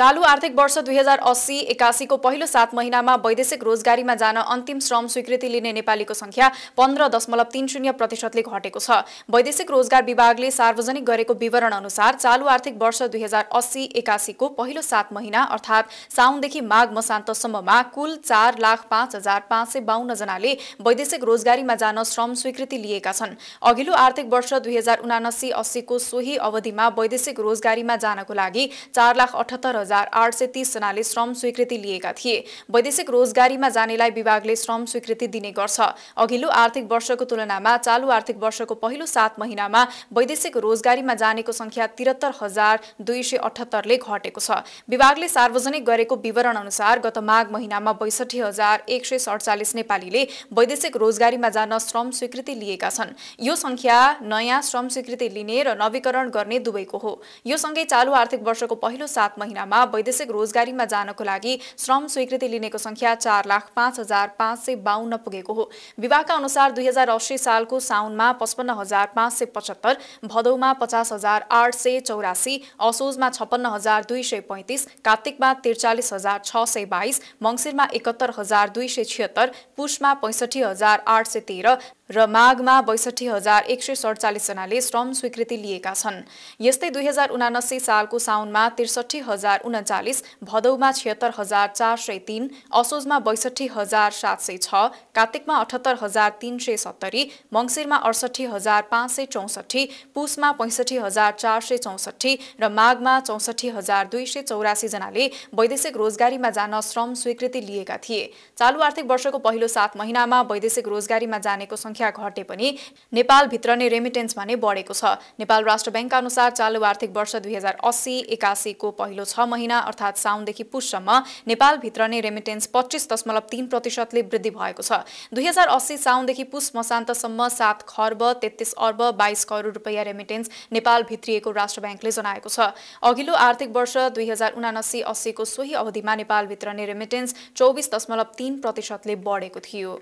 चालु आर्थिक वर्ष दुई हजार अस्सी एकासीको पहिलो सात महिनामा वैदेशिक रोजगारीमा जान अन्तिम श्रम स्वीकृति लिने नेपालीको संख्या पन्ध्र दशमलव तीन शून्य प्रतिशतले घटेको छ वैदेशिक रोजगार विभागले सार्वजनिक गरेको विवरण अनुसार चालु आर्थिक वर्ष दुई हजार अस्सी एकासीको पहिलो सात महिना अर्थात् साउनदेखि माघ मसान्तसम्ममा कुल चार लाख पाँच हजार पाँच सय बाहन्नजनाले वैदेशिक रोजगारीमा जान श्रम स्वीकृति लिएका छन् अघिल्लो आर्थिक वर्ष दुई हजार उनासी अस्सीको सोही अवधिमा वैदेशिक रोजगारीमा जानको लागि चार लाख अठहत्तर हजार आठ सय तीसजनाले श्रम स्वीकृति लिएका थिए वैदेशिक रोजगारीमा जानेलाई विभागले श्रम स्वीकृति दिने गर्छ अघिल्लो आर्थिक वर्षको तुलनामा चालु आर्थिक वर्षको पहिलो सात महिनामा वैदेशिक रोजगारीमा जानेको संख्या त्रिहत्तर हजार दुई सय अठहत्तरले घटेको छ विभागले सार्वजनिक गरेको विवरण अनुसार गत माघ महिनामा बैसठी हजार एक सय सडचालिस नेपालीले वैदेशिक रोजगारीमा जान श्रम स्वीकृति लिएका छन् यो संख्या नयाँ श्रम स्वीकृति लिने र नवीकरण गर्ने दुवैको हो यो सँगै चालु आर्थिक वर्षको पहिलो सात महिनामा वैदेशिक रोजगारीमा जानको लागि श्रम स्वीकृति लिनेको संख्या चार लाख पाँच हजार पाँच सय बाहन्न पुगेको हो विभागका अनुसार दुई हजार अस्सी सालको साउनमा पचपन्न हजार पाँच सय पचहत्तर भदौमा पचास हजार आठ सय चौरासी असोजमा छप्पन्न हजार दुई सय पैँतिस कार्तिकमा त्रिचालिस हजार छ सय बाइस मङ्सिरमा एकहत्तर हजार दुई सय छिहत्तर पुषमा पैँसठी हजार आठ सय तेह्र र माघमा बैसठी हजार एक सय सडचालिसजनाले श्रम स्वीकृति लिएका छन् यस्तै दुई हजार उनासी सालको साउनमा त्रिसठी हजार उन्चालिस भदौमा छिहत्तर हजार चार सय तिन असोजमा बैसठी हजार सात सय छ कार्तिकमा अठहत्तर हजार तिन सय सत्तरी मङ्सिरमा अडसठी हजार पाँच सय चौसठी पुसमा पैँसठी हजार चार सय चौसठी र माघमा चौसठी हजार दुई सय चौरासीजनाले वैदेशिक रोजगारीमा जान श्रम स्वीकृति लिएका थिए चालु आर्थिक वर्षको पहिलो सात महिनामा वैदेशिक रोजगारीमा जानेको सङ्ख्या सङ्ख्या घटे पनि नेपालभित्र नै रेमिटेन्स भने बढेको छ नेपाल राष्ट्र ब्याङ्कका अनुसार चालु आर्थिक वर्ष दुई हजार अस्सी एकासीको पहिलो छ महिना अर्थात् साउनदेखि पुससम्म नेपालभित्र नै रेमिटेन्स पच्चिस दशमलव तीन प्रतिशतले वृद्धि भएको छ दुई हजार अस्सी साउनदेखि पुस मसान्तसम्म सात खर्ब तेत्तिस अर्ब बाइस करोड रुपियाँ रेमिटेन्स नेपाल भित्रिएको राष्ट्र ब्याङ्कले जनाएको छ अघिल्लो आर्थिक वर्ष दुई हजार उनासी अस्सीको सोही अवधिमा नेपालभित्र नै रेमिटेन्स चौबिस दशमलव तीन प्रतिशतले बढेको थियो